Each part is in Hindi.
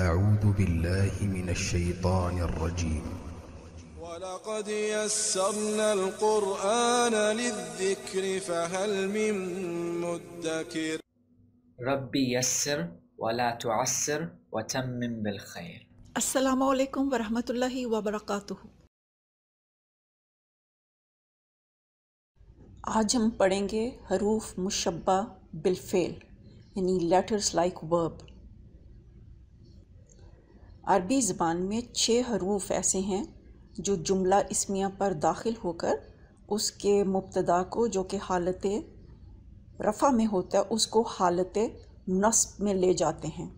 أعوذ بالله من الشيطان الرجيم ولقد يسرنا القرآن للذكر فهل من مدكر ربي يسر ولا تعسر وتمم بالخير السلام عليكم ورحمة الله وبركاته ہم پڑھیں گے حروف مشبہ بالفعل یعنی letters like verb अरबी ज़बान में छः हरूफ ऐसे हैं जो जुमला इसमिया पर दाखिल होकर उसके मुबतदा को जो कि हालत रफ़ा में होता है उसको हालत नस्ब में ले जाते हैं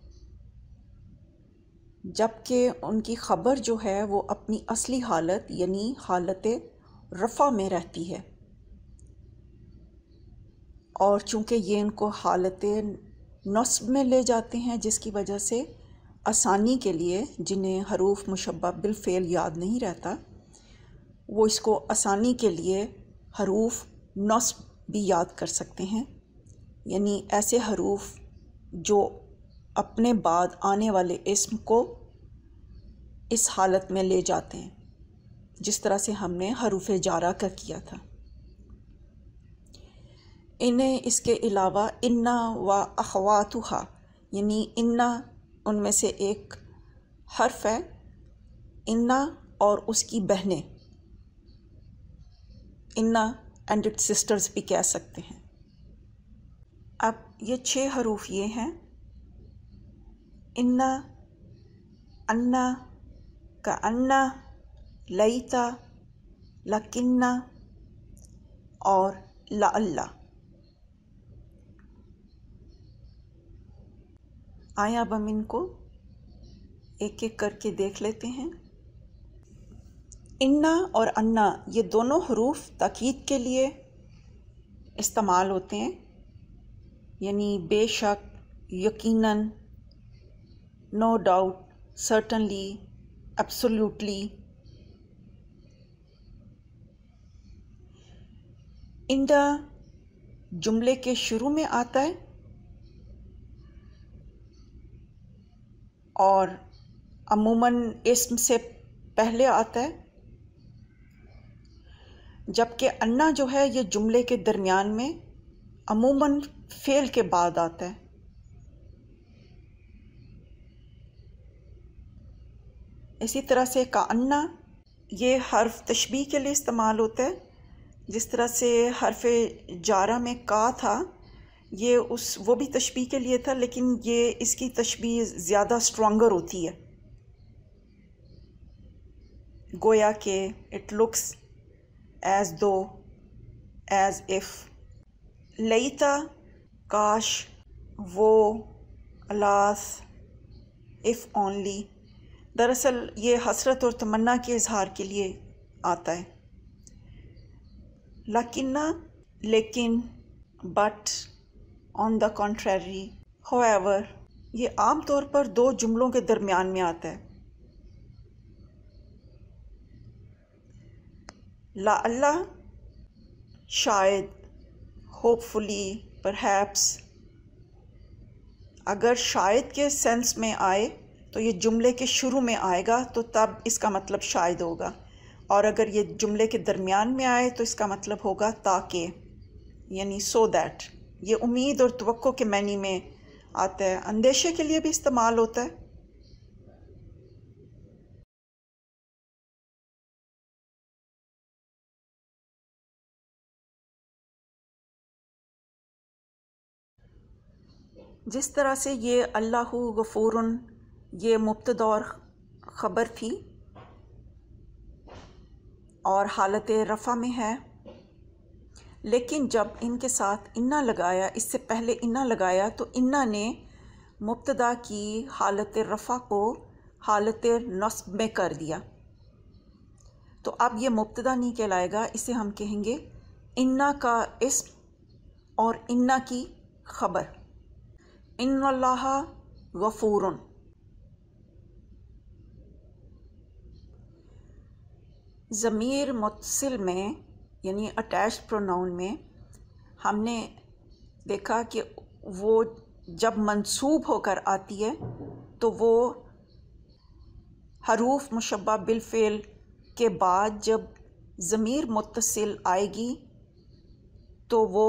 जबकि उनकी ख़बर जो है वो अपनी असली हालत यानी हालत रफ़ा में रहती है और चूँकि ये इनको हालत नस्ब में ले जाते हैं जिसकी वजह से आसानी के लिए जिन्हें हरूफ मुशबा बिलफ़ेल याद नहीं रहता वो इसको आसानी के लिए हरूफ नस भी याद कर सकते हैं यानी ऐसे हरूफ जो अपने बाद आने वाले इसम को इस हालत में ले जाते हैं जिस तरह से हमने हरूफ जारा का किया था इन्हें इसके अलावा इन्ना व अखवातुहा यानी इन्ना उनमें से एक हर्फ है इन्ना और उसकी बहनें इन्ना एंड इट सिस्टर्स भी कह सकते हैं अब ये छः हरूफ ये हैं इन्ना अन्ना का अन्ना लईता लकिन्ना और ला आए अब हम इनको एक एक करके देख लेते हैं इन्ना और अन्ना ये दोनों हरूफ तकीद के लिए इस्तेमाल होते हैं यानी बेशक यकीनन नो डाउट सर्टनली एब्सोल्युटली इंडा जुमले के शुरू में आता है और अमूमन इसम से पहले आता है जबकि अन्ना जो है ये जुमले के दरमियान में अमूमन फेल के बाद आता है इसी तरह से का अन्ना ये हर्फ तशबी के लिए इस्तेमाल होता है जिस तरह से हर्फ जारा में का था ये उस वो भी तशबी के लिए था लेकिन ये इसकी तशबी ज़्यादा स्ट्रॉगर होती है गोया के it looks as though as if लईता काश वो अलास इफ़ ओनली दरअसल ये हसरत और तमन्ना के इजहार के लिए आता है लकिन लेकिन but on the contrary ever ये आम तौर पर दो जुमलों के दरमियान में आता है ला अल्लाह शायद होपफुली परहैप्स अगर शायद के सेंस में आए तो ये जुमले के शुरू में आएगा तो तब इसका मतलब शायद होगा और अगर ये जुमले के दरमियान में आए तो इसका मतलब होगा ताकि यानी सो so दैट ये उम्मीद और तो के मैनी में आता है अंदेशे के लिए भी इस्तेमाल होता है जिस तरह से ये अल्लाह गफ़ूर ये मुफ्त और ख़बर थी और हालत रफ़ा में है लेकिन जब इनके साथ इन्ना लगाया इससे पहले इन्ना लगाया तो इन्ना ने मुबतदा की हालत रफ़ा को हालत नस्ब में कर दिया तो अब ये मुबतदा नहीं कहलाएगा इसे हम कहेंगे इन्ना का इस्म और इन्ना की खबर इन्ल्लाह गफ़ूर ज़मीर मुतसिल में यानी अटैच प्रोनाउन में हमने देखा कि वो जब मंसूब होकर आती है तो वो हरूफ मुशबा बिलफेल के बाद जब ज़मीर मुतसिल आएगी तो वो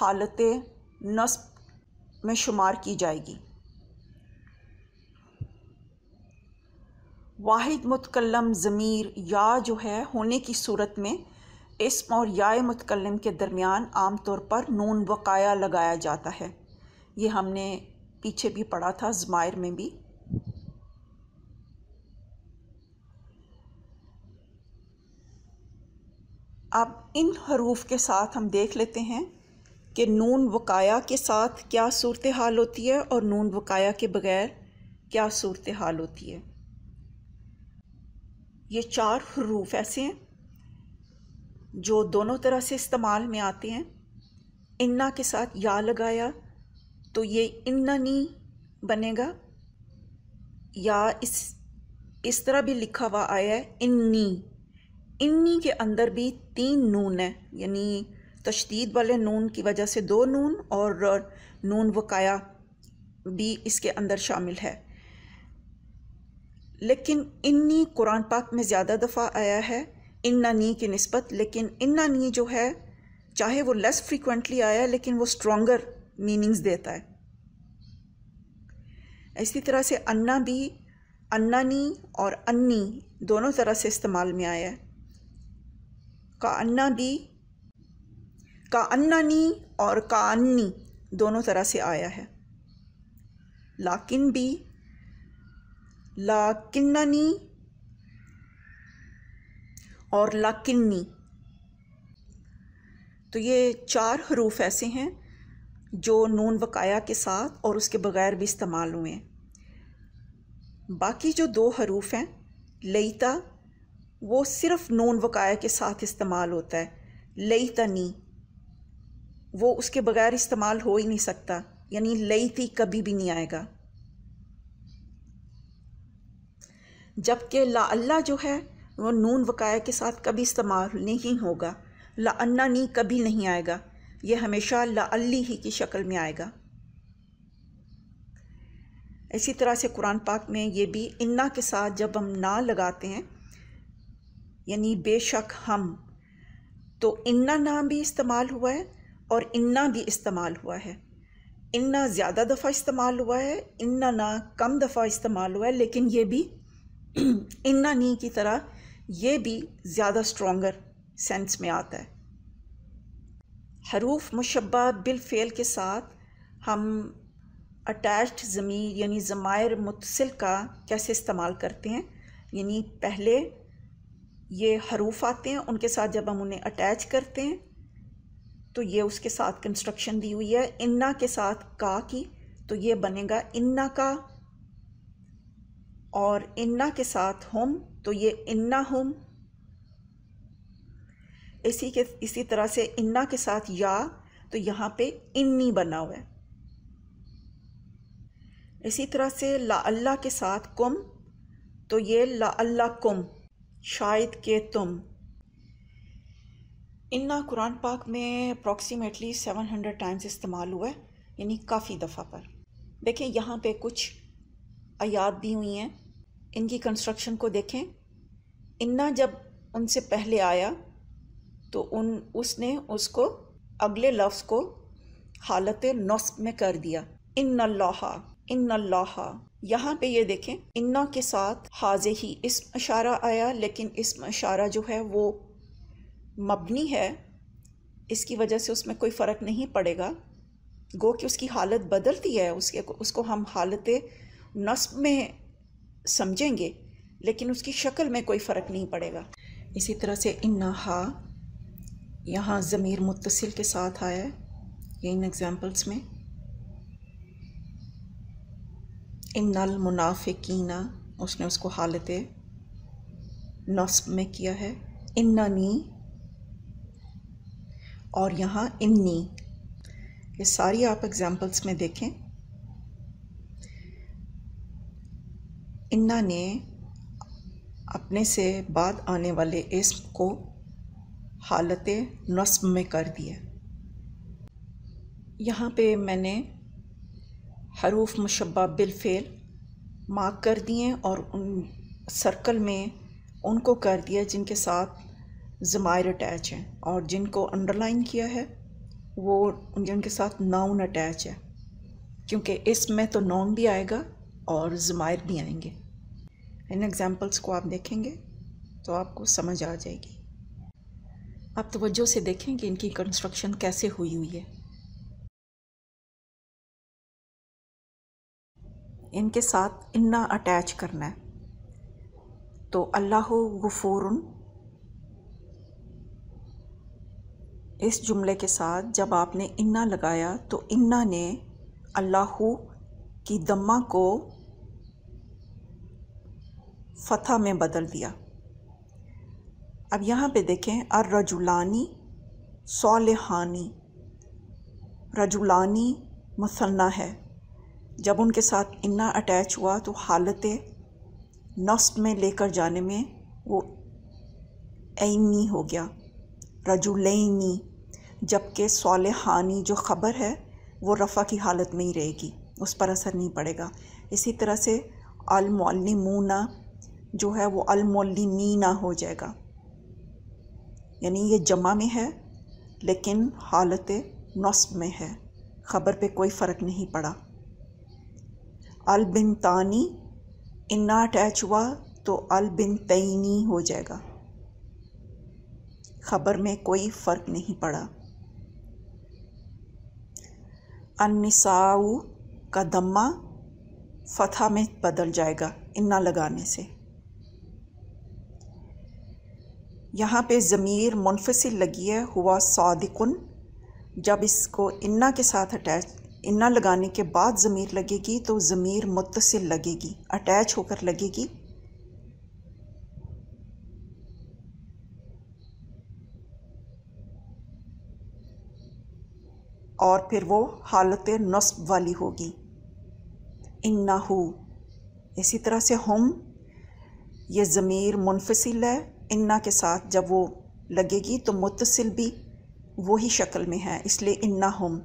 हालत नस्ब में शुमार की जाएगी वाहिद मुतकलम ज़मीर या जो है होने की सूरत में इसम और याय मुतकलम के दरमियान आम तौर पर नून वकाया लगाया जाता है ये हमने पीछे भी पढ़ा था ज़मायर में भी अब इन हरूफ के साथ हम देख लेते हैं कि नून वकाया के साथ क्या सूरत हाल होती है और नून वकाया के बग़ैर क्या सूरत हाल होती है ये चार हरूफ ऐसे हैं जो दोनों तरह से इस्तेमाल में आते हैं इन्ना के साथ या लगाया तो ये इन्ना नी बनेगा या इस इस तरह भी लिखा हुआ आया है इन्नी इन्नी के अंदर भी तीन नून है यानी तशदीद वाले नून की वजह से दो नून और नून वकाया भी इसके अंदर शामिल है लेकिन इन्नी कुरान पाक में ज़्यादा दफ़ा आया है इन्ना नी की नस्बत लेकिन इन्ना नी जो है चाहे वो लेस फ्रीक्वेंटली आया है लेकिन वो स्ट्रोंगर मीनिंग्स देता है इसी तरह से अन्ना भी अन्ना नी और अन्नी दोनों तरह से इस्तेमाल में आया है का अन्ना भी का अन्ना नी और का अन्नी दोनों तरह से आया है लाकिन भी नी और लाकिन्नी तो ये चार हरूफ ऐसे हैं जो नून वकाया के साथ और उसके बग़ैर भी इस्तेमाल हुए हैं बाकी जो दो हरूफ हैं लईता वो सिर्फ़ नून वकाया के साथ इस्तेमाल होता है नी वो उसके बग़ैर इस्तेमाल हो ही नहीं सकता यानी लईती कभी भी नहीं आएगा जबकि ला अल्लाह जो है वो नून वकाया के साथ कभी इस्तेमाल नहीं होगा लान्ना नी कभी नहीं आएगा ये हमेशा अली ही की शक्ल में आएगा इसी तरह से कुरान पाक में ये भी इन्ना के साथ जब हम ना लगाते हैं यानी बेशक हम तो इन्ना नाम भी इस्तेमाल हुआ है और इन्ना भी इस्तेमाल हुआ है इन्ना ज़्यादा दफ़ा इस्तेमाल हुआ है इन्ना ना कम दफ़ा इस्तेमाल हुआ है लेकिन ये भी इन्ना नी की तरह ये भी ज़्यादा स्ट्रॉगर सेंस में आता है हरूफ मुशबा बिलफेल के साथ हम अटैच्ड ज़मीर यानी ज़मायर मुतसिल का कैसे इस्तेमाल करते हैं यानी पहले ये हरूफ आते हैं उनके साथ जब हम उन्हें अटैच करते हैं तो ये उसके साथ कंस्ट्रक्शन दी हुई है इन्ना के साथ का की तो ये बनेगा इन्ना का और इन्ना के साथ हम तो ये इन्ना हम इसी के इसी तरह से इन्ना के साथ या तो यहाँ पे इन्नी बना हुआ है इसी तरह से ला अल्लाह के साथ कुम तो ये ला अल्लाह कुम शायद के तुम इन्ना कुरान पाक में अप्रॉक्सीमेटली सेवन हंड्रेड टाइम्स इस्तेमाल हुआ है यानी काफ़ी दफ़ा पर देखिए यहाँ पे कुछ आयात दी हुई हैं इनकी कंस्ट्रक्शन को देखें इन्ना जब उनसे पहले आया तो उन उसने उसको अगले लफ्ज़ को हालत नस्ब में कर दिया इन अल्लाहा इन अल्लाहा यहाँ पे ये देखें इन्ना के साथ हाज ही इस अशारा आया लेकिन इस अशारा जो है वो मबनी है इसकी वजह से उसमें कोई फ़र्क नहीं पड़ेगा गो कि उसकी हालत बदलती है उसके उसको हम हालत नस्ब में समझेंगे लेकिन उसकी शक्ल में कोई फ़र्क नहीं पड़ेगा इसी तरह से इन्ना हा यहाँ ज़मीर मुतसिल के साथ आया है ये इन एग्ज़ाम्पल्स में इन्नल मुनाफिकीना उसने उसको हालत नस्ब में किया है इन्ना नी और यहाँ इन्नी ये सारी आप एग्ज़ाम्पल्स में देखें इन्ना ने अपने से बाद आने वाले इस्म को हालत नस्ब में कर दिया यहाँ पे मैंने हरूफ मुशबा बिलफेल मार्क कर दिए और उन सर्कल में उनको कर दिया जिनके साथ ज़मायर अटैच हैं और जिनको अंडरलाइन किया है वो जिनके साथ नाउन अटैच है क्योंकि इसमें तो नॉन भी आएगा और ज़मायर भी आएंगे इन एग्ज़ाम्पल्स को आप देखेंगे तो आपको समझ आ जाएगी आप तोज्जो से देखें कि इनकी कंस्ट्रक्शन कैसे हुई हुई है इनके साथ इन्ना अटैच करना है तो अल्लाह गफूर इस जुमले के साथ जब आपने इन्ना लगाया तो इन्ना ने अल्लाह की दम्मा को फ़तह में बदल दिया अब यहाँ पे देखें अर रजुलानी सोलहानी रजुलानी मुसन्ना है जब उनके साथ इन्ना अटैच हुआ तो हालत नस्ब में लेकर जाने में वो ऐनी हो गया रजुलैनी जबकि सोलहानी जो ख़बर है वो रफ़ा की हालत में ही रहेगी उस पर असर नहीं पड़ेगा इसी तरह से अलमूना जो है वो अलमोलिना हो जाएगा यानी ये जमा में है लेकिन हालत नस्ब में है ख़बर पे कोई फ़र्क नहीं पड़ा अलबिन तानी इन्ना अटैच हुआ तो अलबिन अलबिनतनी हो जाएगा ख़बर में कोई फ़र्क नहीं पड़ा अनसाऊ का दम्मा फतह में बदल जाएगा इन्ना लगाने से यहाँ पे ज़मीर मुनफसिल लगी है हुआ सादिकुन जब इसको इन्ना के साथ अटैच इन्ना लगाने के बाद ज़मीर लगेगी तो ज़मीर मुतसिल लगेगी अटैच होकर लगेगी और फिर वो हालत नस्ब वाली होगी इन्ना हो इसी तरह से हम ये ज़मीर मुनफसिल है इन्ना के साथ जब वो लगेगी तो मुतसिल भी वही शक्ल में है इसलिए इन्ना हम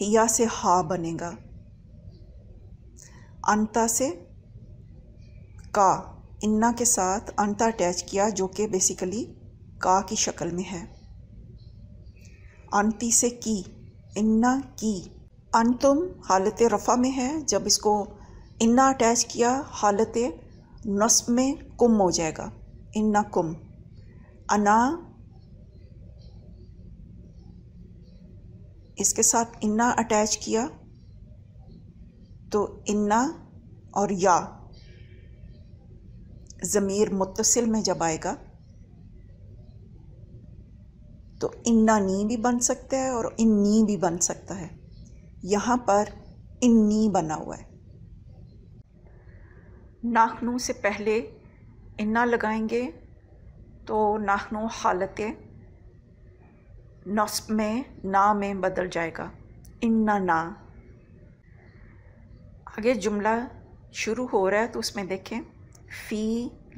हिया से हा बनेगा अंता से का इन्ना के साथ अंता अटैच किया जो कि बेसिकली का की शक्ल में है अंति से की इन्ना की अंतुम हालत रफ़ा में है जब इसको इन्ना अटैच किया हालत नस्ब में कुम हो जाएगा إنكم अना इसके साथ इन्ना अटैच किया तो इन्ना और या ज़मीर मुतसिल में जब आएगा तो इन्ना नी भी बन सकता है और इन्नी भी बन सकता है यहाँ पर इन्नी बना हुआ है नाखनू से पहले इन्ना लगाएंगे तो नाखनों हालत नस्ब में ना में बदल जाएगा इन्ना ना आगे जुमला शुरू हो रहा है तो उसमें देखें फ़ी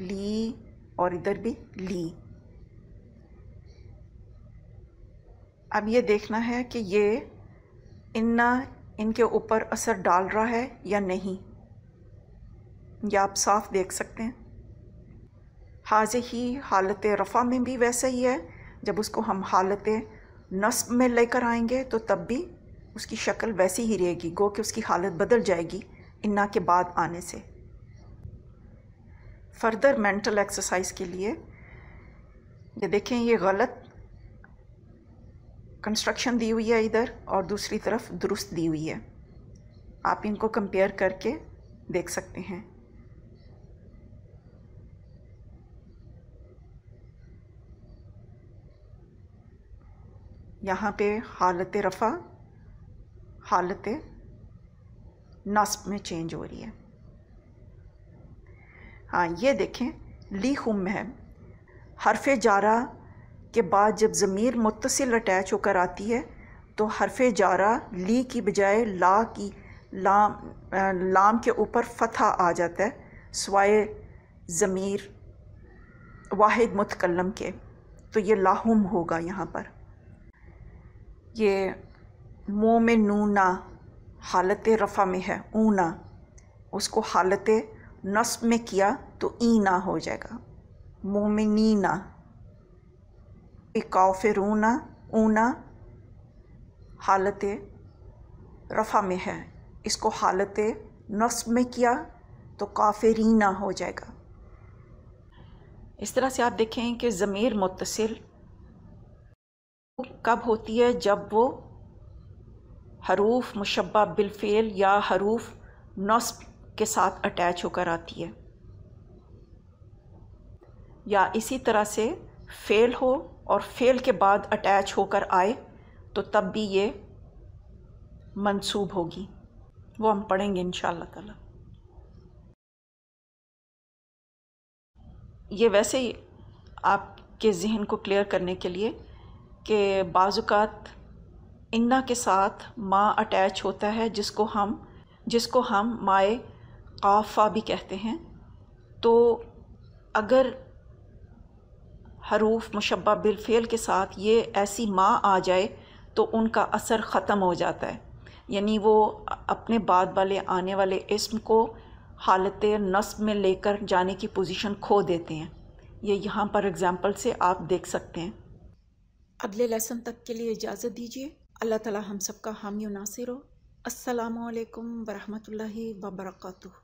ली और इधर भी ली अब ये देखना है कि ये इन्ना इनके ऊपर असर डाल रहा है या नहीं या आप साफ देख सकते हैं हाज ही हालत रफ़ा में भी वैसा ही है जब उसको हम हालत नस्ब में लेकर आएंगे तो तब भी उसकी शक्ल वैसी ही रहेगी गो कि उसकी हालत बदल जाएगी इन्ना के बाद आने से फर्दर मेंटल एक्सरसाइज के लिए ये देखें ये गलत कंस्ट्रक्शन दी हुई है इधर और दूसरी तरफ दुरुस्त दी हुई है आप इनको कंपेयर करके देख सकते हैं यहाँ पे हालत रफ़ा हालत नस्ब में चेंज हो रही है हाँ ये देखें ली खुम है हरफ जारा के बाद जब ज़मीर मुतसिल अटैच होकर आती है तो हरफ जारा ली की बजाय ला की लाम आ, लाम के ऊपर फतह आ जाता है स्वाए ज़मीर वाहिद मुतकलम के तो ये लाहुम होगा यहाँ पर ये मुँह में नूना हालत रफ़ा में है ऊना उसको हालत नस्ब में किया तो ईना हो जाएगा मुँह में नीना काफ रूना ऊना हालत रफ़ा में है इसको हालत नस्ब में किया तो काफ़रीना हो जाएगा इस तरह से आप देखें कि ज़मीर मुतसिल कब होती है जब वो हरूफ मुशबा बिलफ़ेल या हरूफ नस्ब के साथ अटैच होकर आती है या इसी तरह से फ़ेल हो और फ़ेल के बाद अटैच होकर आए तो तब भी ये मंसूब होगी वो हम पढ़ेंगे इन ताला ये वैसे ही आपके जहन को क्लियर करने के लिए कि बाजुकात इन्ना के साथ माँ अटैच होता है जिसको हम जिसको हम माए काफ़ा भी कहते हैं तो अगर हरूफ मुशबा बिलफ़ेल के साथ ये ऐसी माँ आ जाए तो उनका असर ख़त्म हो जाता है यानी वो अपने बाद वाले आने वाले इसम को हालत नस्ब में लेकर जाने की पोजीशन खो देते हैं ये यहाँ पर एग्ज़ाम्पल से आप देख सकते हैं अगले लेसन तक के लिए इजाज़त दीजिए अल्लाह ताला हम सबका हामी नासिर हो असलकम वरहमल वबरकू